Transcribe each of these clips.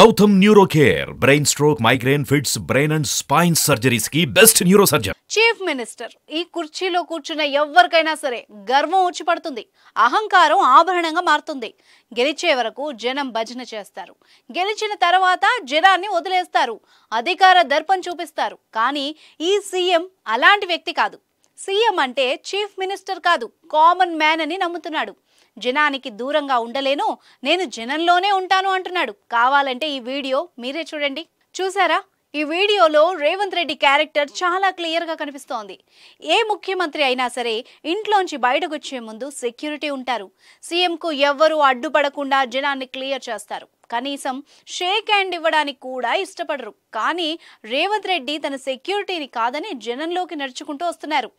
Gautam neuro care brain stroke migraine fits brain and spine surgeries కి best neuro surgeon chief minister ఈ కుర్చీలో కూర్చున్న ఎవరికైనా సరే గర్వం వచ్చి పడుతుంది అహంకారం ఆభరణంగా మారుతుంది గెలిచే వరకు జనం భజన చేస్తారు గెలిచిన తర్వాత జనాన్ని వదిలేస్తారు అధికార దర్పం చూపిస్తారు కానీ ఈ సీఎం అలాంటి వ్యక్తి కాదు సీఎం అంటే చీఫ్ మినిస్టర్ కాదు కామన్ మ్యాన్ అని నమ్ముతున్నాడు జనానికి దూరంగా ఉండలేను నేను జనంలోనే ఉంటాను అంటున్నాడు కావాలంటే ఈ వీడియో మీరే చూడండి చూసారా ఈ వీడియోలో రేవంత్ రెడ్డి క్యారెక్టర్ చాలా క్లియర్గా కనిపిస్తోంది ఏ ముఖ్యమంత్రి అయినా సరే ఇంట్లోంచి బయటకు వచ్చే ముందు సెక్యూరిటీ ఉంటారు సీఎంకు ఎవ్వరూ అడ్డుపడకుండా జనాన్ని క్లియర్ చేస్తారు కనీసం షేక్ హ్యాండ్ ఇవ్వడానికి కూడా ఇష్టపడరు కానీ రేవంత్ రెడ్డి తన సెక్యూరిటీని కాదని జనంలోకి నడుచుకుంటూ వస్తున్నారు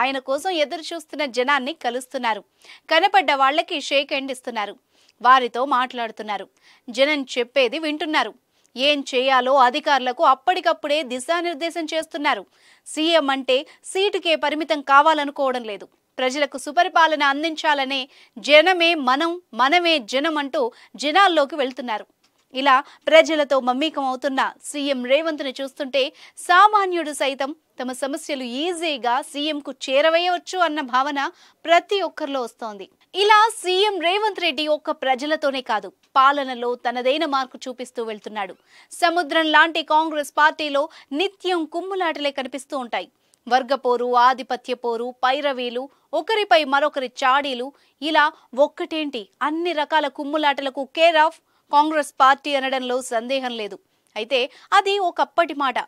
ఆయన కోసం ఎదురు చూస్తున్న జనాన్ని కలుస్తున్నారు కనపడ్డ వాళ్ళకి షేక్ హ్యాండ్ ఇస్తున్నారు వారితో మాట్లాడుతున్నారు జనం చెప్పేది వింటున్నారు ఏం చేయాలో అధికారులకు అప్పటికప్పుడే దిశానిర్దేశం చేస్తున్నారు సీఎం అంటే సీటుకే పరిమితం కావాలనుకోవడం లేదు ప్రజలకు సుపరిపాలన అందించాలనే జనమే మనం మనమే జనం అంటూ జనాల్లోకి వెళ్తున్నారు ఇలా ప్రజలతో మమ్మీకమవుతున్న సీఎం ని చూస్తుంటే సామాన్యుడు సైతం తమ సమస్యలు ఈజీగా సీఎంకు చేరవేయవచ్చు అన్న భావన ప్రతి ఒక్కరిలో వస్తోంది ఇలా సీఎం రేవంత్ రెడ్డి ఒక్క ప్రజలతోనే కాదు పాలనలో తనదైన మార్పు చూపిస్తూ వెళ్తున్నాడు సముద్రం లాంటి కాంగ్రెస్ పార్టీలో నిత్యం కుమ్ములాటలే కనిపిస్తూ ఉంటాయి వర్గపోరు ఆధిపత్య పోరు పైరవీలు ఒకరిపై మరొకరి చాడీలు ఇలా ఒక్కటేంటి అన్ని రకాల కుమ్ములాటలకు కేర్ ఆఫ్ కాంగ్రెస్ పార్టీ అనడంలో సందేహం లేదు అయితే అది ఒకప్పటి మాట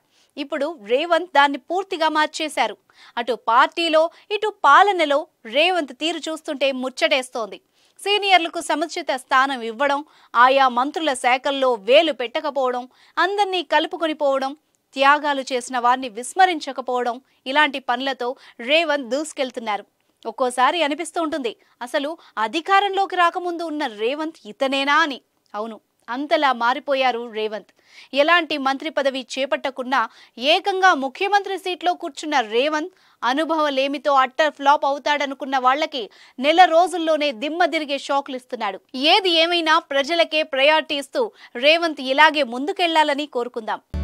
ఇప్పుడు రేవంత్ దాన్ని పూర్తిగా మార్చేశారు అటు పార్టీలో ఇటు పాలనలో రేవంత్ తీరు చూస్తుంటే ముచ్చటేస్తోంది సీనియర్లకు సముచిత స్థానం ఇవ్వడం ఆయా మంత్రుల శాఖల్లో వేలు పెట్టకపోవడం అందరినీ కలుపుకొని పోవడం త్యాగాలు చేసిన వారిని విస్మరించకపోవడం ఇలాంటి పనులతో రేవంత్ దూసుకెళ్తున్నారు ఒక్కోసారి అనిపిస్తూ ఉంటుంది అసలు అధికారంలోకి రాకముందు ఉన్న రేవంత్ ఇతనేనా అని అవును అంతలా మారిపోయారు రేవంత్ ఎలాంటి మంత్రి పదవి చేపట్టకుండా ఏకంగా ముఖ్యమంత్రి సీట్లో కూర్చున్న రేవంత్ అనుభవలేమితో అట్టర్ ఫ్లాప్ అవుతాడనుకున్న వాళ్లకి నెల రోజుల్లోనే దిమ్మ తిరిగే షాక్లు ఇస్తున్నాడు ఏది ఏమైనా ప్రజలకే ప్రయారిటీ ఇస్తూ రేవంత్ ఇలాగే ముందుకెళ్లాలని కోరుకుందాం